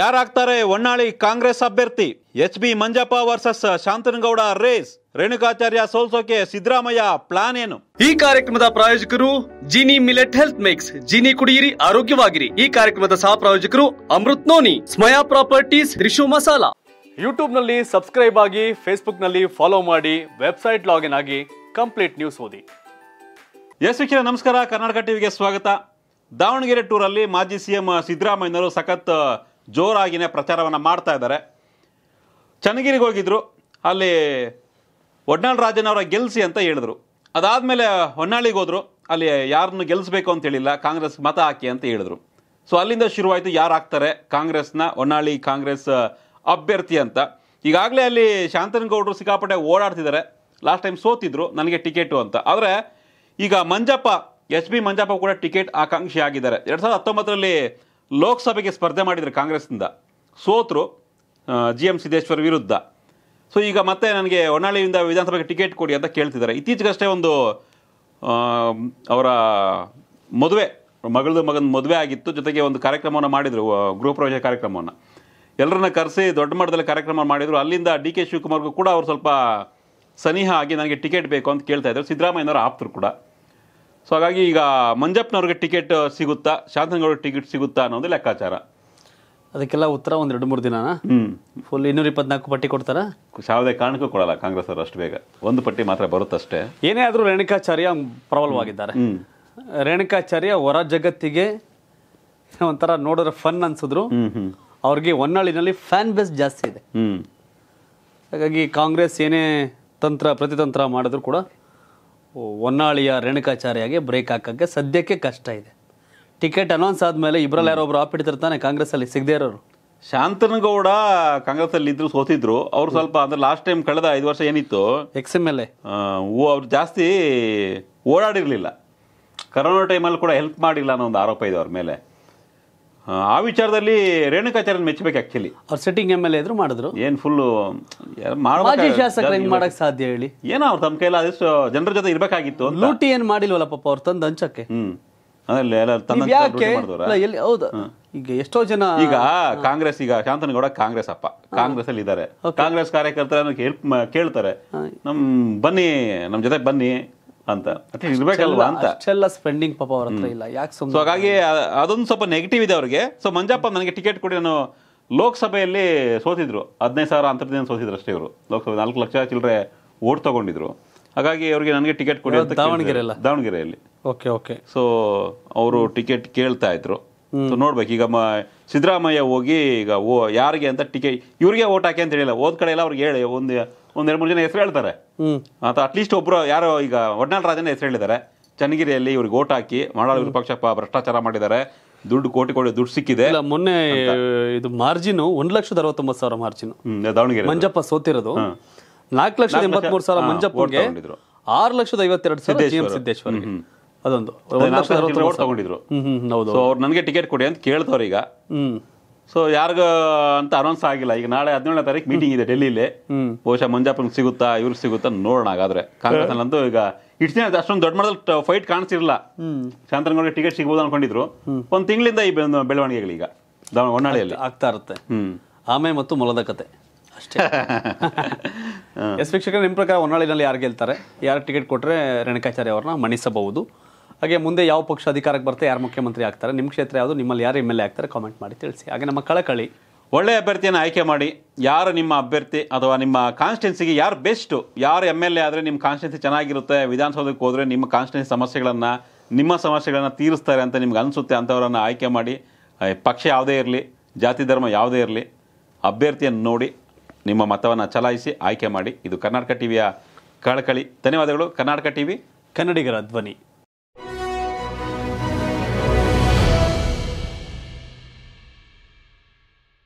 ಯಾರಾಗ್ತಾರೆ Honnali Congress ಅಭ್ಯರ್ಥಿ H B Manjappa versus Shanthanagowda race Renukacharya ಸೋಲ್ಸೋಕೆ Siddaramaiah plan ಏನು ಈ ಕಾರ್ಯಕ್ರಮದ ಪ್ರಾಯೋಜಕರು Jini millet health mix Jini ಕುಡಿಯಿರಿ ಆರೋಗ್ಯವಾಗಿರಿ ಈ ಕಾರ್ಯಕ್ರಮದ ಸಹ ಪ್ರಾಯೋಜಕರು ಅಮೃತ್ ನೋನಿ ಸ್ಮಯಾ ಪ್ರಾಪರ್ಟೀಸ್ ರಿಶು ಮಸಾಲಾ ಯೂಟ್ಯೂಬ್ ನಲ್ಲಿ ಸಬ್ಸ್ಕ್ರೈಬ್ ಆಗಿ ಫೇಸ್ಬುಕ್ ನಲ್ಲಿ ಫಾಲೋ ಮಾಡಿ ವೆಬ್ಸೈಟ್ ಲಾಗಿನ್ ಆಗಿ ಕಂಪ್ಲೀಟ್ ನ್ಯೂಸ್ ಓದಿ ಎಸ್ ನಮಸ್ಕಾರ ಕರ್ನಾಟಕ ಟಿವಿಗೆ ಸ್ವಾಗತ ದಾವಣಗೆರೆ ಟೂರಲ್ಲಿ ಮಾಜಿ ಸಿಎಂ ಸಿದ್ದರಾಮಯ್ಯನವರು ಸಖತ್ ಜೋರಾಗಿನೇ ಪ್ರಚಾರವನ್ನು ಮಾಡ್ತಾ ಇದ್ದಾರೆ ಚನ್ನಗಿರಿಗೆ ಹೋಗಿದ್ದರು ಅಲ್ಲಿ ಒಡ್ನಾಳ್ ರಾಜನವರ ಗೆಲ್ಲಿಸಿ ಅಂತ ಹೇಳಿದರು ಅದಾದಮೇಲೆ ಹೊನ್ನಾಳಿಗೆ ಹೋದರು ಅಲ್ಲಿ ಯಾರನ್ನು ಗೆಲ್ಲಿಸ್ಬೇಕು ಅಂತ ಹೇಳಿಲ್ಲ ಕಾಂಗ್ರೆಸ್ ಮತ ಹಾಕಿ ಅಂತ ಹೇಳಿದರು ಸೊ ಅಲ್ಲಿಂದ ಶುರುವಾಯಿತು ಯಾರು ಹಾಕ್ತಾರೆ ಕಾಂಗ್ರೆಸ್ನ ಹೊನ್ನಾಳಿ ಕಾಂಗ್ರೆಸ್ ಅಭ್ಯರ್ಥಿ ಅಂತ ಈಗಾಗಲೇ ಅಲ್ಲಿ ಶಾಂತನಗೌಡರು ಸಿಕ್ಕಾಪಟ್ಟೆ ಓಡಾಡ್ತಿದ್ದಾರೆ ಲಾಸ್ಟ್ ಟೈಮ್ ಸೋತಿದ್ರು ನನಗೆ ಟಿಕೆಟು ಅಂತ ಆದರೆ ಈಗ ಮಂಜಪ್ಪ ಎಚ್ ಬಿ ಮಂಜಪ್ಪ ಕೂಡ ಟಿಕೆಟ್ ಆಕಾಂಕ್ಷಿ ಆಗಿದ್ದಾರೆ ಎರಡು ಸಾವಿರದ ಹತ್ತೊಂಬತ್ತರಲ್ಲಿ ಲೋಕಸಭೆಗೆ ಸ್ಪರ್ಧೆ ಮಾಡಿದರು ಕಾಂಗ್ರೆಸ್ನಿಂದ ಸೋತರು ಜಿ ಎಂ ಸಿದ್ದೇಶ್ವರ್ ವಿರುದ್ಧ ಸೊ ಈಗ ಮತ್ತೆ ನನಗೆ ಹೊನ್ನಾಳಿಯಿಂದ ವಿಧಾನಸಭೆಗೆ ಟಿಕೆಟ್ ಕೊಡಿ ಅಂತ ಕೇಳ್ತಿದ್ದಾರೆ ಇತ್ತೀಚೆಗಷ್ಟೇ ಒಂದು ಅವರ ಮದುವೆ ಮಗಳದು ಮಗನ ಮದುವೆ ಆಗಿತ್ತು ಜೊತೆಗೆ ಒಂದು ಕಾರ್ಯಕ್ರಮವನ್ನು ಮಾಡಿದರು ಗೃಹ ಪ್ರವೇಶ ಕಾರ್ಯಕ್ರಮವನ್ನು ಎಲ್ಲರನ್ನ ಕರೆಸಿ ದೊಡ್ಡ ಮಟ್ಟದಲ್ಲಿ ಕಾರ್ಯಕ್ರಮ ಮಾಡಿದರು ಅಲ್ಲಿಂದ ಡಿ ಕೆ ಶಿವಕುಮಾರ್ಗೂ ಕೂಡ ಅವರು ಸ್ವಲ್ಪ ಸನಿಹ ಆಗಿ ನನಗೆ ಟಿಕೆಟ್ ಬೇಕು ಅಂತ ಕೇಳ್ತಾ ಇದ್ದರು ಸಿದ್ದರಾಮಯ್ಯನವರು ಆಪ್ತರು ಕೂಡ ಸೊ ಹಾಗಾಗಿ ಈಗ ಮಂಜಪ್ಪನವ್ರಿಗೆ ಟಿಕೆಟ್ ಸಿಗುತ್ತಾ ಶಾಂತನಗೌಡ ಟಿಕೆಟ್ ಸಿಗುತ್ತಾ ಅನ್ನೋದು ಲೆಕ್ಕಾಚಾರ ಅದಕ್ಕೆಲ್ಲ ಉತ್ತರ ಒಂದು ಎರಡು ಮೂರು ದಿನ ಫುಲ್ ಇನ್ನೂರ ಇಪ್ಪತ್ನಾಲ್ಕು ಪಟ್ಟಿ ಕೊಡ್ತಾರ ಯಾವುದೇ ಕಾರಣಕ್ಕೂ ಕೊಡಲ್ಲ ಕಾಂಗ್ರೆಸ್ ಅವರು ಅಷ್ಟು ಬೇಗ ಒಂದು ಪಟ್ಟಿ ಮಾತ್ರ ಬರುತ್ತಷ್ಟೇ ಏನೇ ಆದರೂ ರೇಣುಕಾಚಾರ್ಯ ಪ್ರಬಲವಾಗಿದ್ದಾರೆ ರೇಣುಕಾಚಾರ್ಯ ಹೊರ ಜಗತ್ತಿಗೆ ಒಂಥರ ನೋಡಿದ್ರೆ ಫನ್ ಅನ್ಸಿದ್ರು ಅವ್ರಿಗೆ ಹೊನ್ನಾಳಿನಲ್ಲಿ ಫ್ಯಾನ್ ಬೇಸ್ ಜಾಸ್ತಿ ಇದೆ ಹಾಗಾಗಿ ಕಾಂಗ್ರೆಸ್ ಏನೇ ತಂತ್ರ ಪ್ರತಿತಂತ್ರ ಮಾಡಿದ್ರು ಕೂಡ ಹೊನ್ನಾಳಿಯ ರೇಣುಕಾಚಾರ್ಯಗೆ ಬ್ರೇಕ್ ಹಾಕೋಕ್ಕೆ ಸದ್ಯಕ್ಕೆ ಕಷ್ಟ ಇದೆ ಟಿಕೆಟ್ ಅನೌನ್ಸ್ ಆದಮೇಲೆ ಇಬ್ಬರಲ್ಲಿ ಯಾರೋ ಆಪ್ ಹಿಡ್ತಿರ್ತಾನೆ ಕಾಂಗ್ರೆಸ್ಸಲ್ಲಿ ಸಿಗದೇ ಇರೋರು ಶಾಂತನಗೌಡ ಕಾಂಗ್ರೆಸ್ಸಲ್ಲಿ ಇದ್ರು ಸೋತಿದ್ರು ಅವ್ರು ಸ್ವಲ್ಪ ಅಂದ್ರೆ ಲಾಸ್ಟ್ ಟೈಮ್ ಕಳೆದ ಐದು ವರ್ಷ ಏನಿತ್ತು ಎಕ್ಸ್ ಎಮ್ ಎಲ್ ಎ ಅವ್ರು ಜಾಸ್ತಿ ಓಡಾಡಿರಲಿಲ್ಲ ಕರೋನಾ ಟೈಮಲ್ಲಿ ಕೂಡ ಹೆಲ್ಪ್ ಮಾಡಿಲ್ಲ ಅನ್ನೋ ಒಂದು ಆರೋಪ ಇದೆ ಅವ್ರ ಮೇಲೆ ಆ ವಿಚಾರದಲ್ಲಿ ರೇಣುಕಾಚಾರ್ಯನ್ ಮೆಚ್ಚಬೇಕು ಆಕ್ಚುಲಿ ಅವ್ರು ಸೆಟ್ಟಿಂಗ್ ಎಮ್ ಎಲ್ ಎ ಮಾಡಿದ್ರು ಏನು ಫುಲ್ ಮಾಡಿ ಶಾಸಕರು ಹೆಂಗೆ ಮಾಡಕ್ಕೆ ಸಾಧ್ಯ ಹೇಳಿ ಏನೋ ಅವ್ರು ತಮ್ಮ ಕೈಲಿ ಅದಷ್ಟು ಜನರ ಜೊತೆ ಇರಬೇಕಾಗಿತ್ತು ಲೂಟಿ ಏನು ಮಾಡಿಲ್ವಲ್ಲ ಪಾಪ ಅವ್ರು ತಂದು ಹಂಚಕ್ಕೆ ಎಲ್ಲಿ ಹೌದು ಈಗ ಎಷ್ಟೋ ಜನ ಈಗ ಕಾಂಗ್ರೆಸ್ ಈಗ ಶಾಂತನಗೌಡ ಕಾಂಗ್ರೆಸ್ ಅಪ್ಪ ಕಾಂಗ್ರೆಸ್ ಅಲ್ಲಿ ಇದ್ದಾರೆ ಕಾಂಗ್ರೆಸ್ ಕಾರ್ಯಕರ್ತರ ಹೆಲ್ಪ್ ಕೇಳ್ತಾರೆ ನಮ್ ಬನ್ನಿ ನಮ್ ಜೊತೆ ಬನ್ನಿ ಅಂತ ಅಟ್ಲೀಸ್ಟ್ ಇರ್ಬೇಕಲ್ವಾ ಅಂತ ಅಷ್ಟೆಲ್ಲ ಸ್ಪೆಂಡಿಂಗ್ ಪಾಪ ಅವ್ರ ಹತ್ರ ಇಲ್ಲ ಯಾಕೆ ಸೊ ಹಾಗಾಗಿ ಅದೊಂದು ಸ್ವಲ್ಪ ನೆಗೆಟಿವ್ ಇದೆ ಅವ್ರಿಗೆ ಸೊ ಮಂಜಪ್ಪ ನನಗೆ ಟಿಕೆಟ್ ಕೊಡಿ ನಾನು ಲೋಕಸಭೆಯಲ್ಲಿ ಸೋತಿದ್ರು ಹದಿನೈದು ಸಾವಿರ ಅಂತರ್ದಿಂದ ಸೋತಿದ್ರು ಅಷ್ಟೇ ಇವರು ಲೋಕಸಭೆ ನಾಲ್ಕು ಲಕ್ಷ ಚಿಲ್ಲರೆ ಓಟ್ ತಗೊಂಡಿದ್ರು ಹಾಗಾಗಿ ಅವ್ರಿಗೆ ನನಗೆ ಟಿಕೆಟ್ ಕೊಡಿ ಅಂತ ದಾವಣಗೆರೆಲ್ಲ ದಾವಣಗೆರೆಯಲ್ಲಿ ಓಕೆ ಓಕೆ ಸೊ ಅವರು ಟಿಕೆಟ್ ಕೇಳ್ತಾ ಇದ್ರು ನೋಡ್ಬೇಕು ಈಗ ಮ ಸಿದ್ದರಾಮಯ್ಯ ಹೋಗಿ ಈಗ ಓ ಯಾರಿಗೆ ಅಂತ ಟಿಕೆಟ್ ಇವ್ರಿಗೆ ಓಟ್ ಹಾಕಿ ಅಂತ ಹೇಳಿಲ್ಲ ಹೋದ ಕಡೆ ಎಲ್ಲ ಅವ್ರಿಗೆ ಹೇಳಿ ಒಂದು ಎರಡ್ ಮೂರು ಜನ ಹೆಸರು ಹೇಳ್ತಾರೆ ಅಟ್ ಅಟ್ಲೀಸ್ಟ್ ಒಬ್ಬರು ಯಾರು ಈಗ ಒಡ್ನಾಳ್ ರಾಜನ ಹೆಸರು ಹೇಳಿದ್ದಾರೆ ಚನ್ನಗಿರಿಯಲ್ಲಿ ಇವ್ರಿಗೆ ಓಟ್ ಹಾಕಿ ಮಾಡಾಳ ವಿರೂಪಾಕ್ಷ ಭ್ರಷ್ಟಾಚಾರ ಮಾಡಿದ್ದಾರೆ ದುಡ್ಡು ಕೋಟಿ ಕೋಟಿ ದುಡ್ಡು ಸಿಕ್ಕಿದೆ ಮೊನ್ನೆ ಇದು ಮಾರ್ಜಿನ್ ಒಂದ್ ಲಕ್ಷದ ಅರವತ್ತೊಂಬತ್ತು ಸಾವಿರ ಮಾರ್ಜಿನ್ ದಾವಣಗೆರೆ ಮಂಜಪ್ಪ ಸೋತಿರೋದು ನಾಲ್ಕು ಲಕ್ಷದ ಎಂಬತ್ಮೂರು ಸಾವಿರ ಮಂಜಪ್ಪ ಆರು ಲಕ್ಷದ ಐವತ್ತೆರಡು ಸಾವಿರ ಸಿದ್ದೇಶ್ವರ ಅದೊಂದು ಹೌದು ಅವ್ರು ನನಗೆ ಟಿಕೆಟ್ ಕೊಡಿ ಅಂತ ಕೇಳ್ತವ್ರೀಗ ಈಗ ಸೊ ಯಾರಿಗೂ ಅಂತ ಅನೌನ್ಸ್ ಆಗಿಲ್ಲ ಈಗ ನಾಳೆ ಹದಿನೇಳನೇ ತಾರೀಕು ಮೀಟಿಂಗ್ ಇದೆ ಡೆಲ್ಲಿಲಿ ಬಹುಶಃ ಮಂಜಾಪನ್ ಸಿಗುತ್ತಾ ಇವ್ರಿಗೆ ಸಿಗುತ್ತಾ ನೋಡೋಣ ಹಾಗಾದ್ರೆ ಕಾಂಗ್ರೆಸ್ ಅಂತ ಈಗ ಇಟ್ಸ್ ಅಷ್ಟೊಂದು ದೊಡ್ಡ ಮಟ್ಟದಲ್ಲಿ ಫೈಟ್ ಕಾಣಿಸಿರಲ್ಲ ಶಾಂತನಗೌಡ ಟಿಕೆಟ್ ಸಿಗ್ಬೋದು ಅನ್ಕೊಂಡಿದ್ರು ಒಂದು ತಿಂಗಳಿಂದ ಈ ಬೆಳವಣಿಗೆಗಳು ಈಗ ಹೊನ್ನಾಳಿಯಲ್ಲಿ ಆಗ್ತಾ ಇರುತ್ತೆ ಆಮೆ ಮತ್ತು ಮೊಲದ ಕತೆ ಅಷ್ಟೇ ಎಸ್ ವೀಕ್ಷಕರು ನಿಮ್ಮ ಪ್ರಕಾರ ಹೊನ್ನಾಳಿನಲ್ಲಿ ಯಾರು ಗೆಲ್ತಾರೆ ಯಾರು ಟಿಕೆಟ್ ಕೊಟ್ಟರೆ ರೇಣುಕಾಚಾರ್ಯ ಅವ್ರನ್ನ ಮಣಿಸಬಹುದು ಹಾಗೆ ಮುಂದೆ ಯಾವ ಪಕ್ಷ ಅಧಿಕಾರಕ್ಕೆ ಬರ್ತಾರೆ ಯಾರು ಮುಖ್ಯಮಂತ್ರಿ ಆಗ್ತಾರೆ ನಿಮ್ಮ ಕ್ಷೇತ್ರ ಯಾವುದು ನಿಮ್ಮಲ್ಲಿ ಯಾರು ಎಮ್ ಎಲ್ ಎ ಆಗ್ತಾರೆ ಕಾಮೆಂಟ್ ಮಾಡಿ ತಿಳಿಸಿ ಹಾಗೆ ನಮ್ಮ ಕಳಕಳಿ ಒಳ್ಳೆಯ ಅಭ್ಯರ್ಥಿಯನ್ನು ಆಯ್ಕೆ ಮಾಡಿ ಯಾರು ನಿಮ್ಮ ಅಭ್ಯರ್ಥಿ ಅಥವಾ ನಿಮ್ಮ ಕಾನ್ಸ್ಟೆನ್ಸಿಗೆ ಯಾರು ಬೆಸ್ಟು ಯಾರು ಎಮ್ ಎಲ್ ಎ ಆದರೆ ನಿಮ್ಮ ಕಾನ್ಸ್ಟಿಟ್ಯೂನ್ಸಿ ಚೆನ್ನಾಗಿರುತ್ತೆ ವಿಧಾನಸೌಧಕ್ಕೆ ಹೋದರೆ ನಿಮ್ಮ ಕಾನ್ಸ್ಟಿಟ್ಯೂನ್ಸಿ ಸಮಸ್ಯೆಗಳನ್ನು ನಿಮ್ಮ ಸಮಸ್ಯೆಗಳನ್ನು ತೀರಿಸ್ತಾರೆ ಅಂತ ನಿಮ್ಗೆ ಅನಿಸುತ್ತೆ ಅಂಥವರನ್ನು ಆಯ್ಕೆ ಮಾಡಿ ಪಕ್ಷ ಯಾವುದೇ ಇರಲಿ ಜಾತಿ ಧರ್ಮ ಯಾವುದೇ ಇರಲಿ ಅಭ್ಯರ್ಥಿಯನ್ನು ನೋಡಿ ನಿಮ್ಮ ಮತವನ್ನು ಚಲಾಯಿಸಿ ಆಯ್ಕೆ ಮಾಡಿ ಇದು ಕರ್ನಾಟಕ ಟಿವಿಯ ಕಳಕಳಿ ಧನ್ಯವಾದಗಳು ಕರ್ನಾಟಕ ವಿ ಕನ್ನಡಿಗರ ಧ್ವನಿ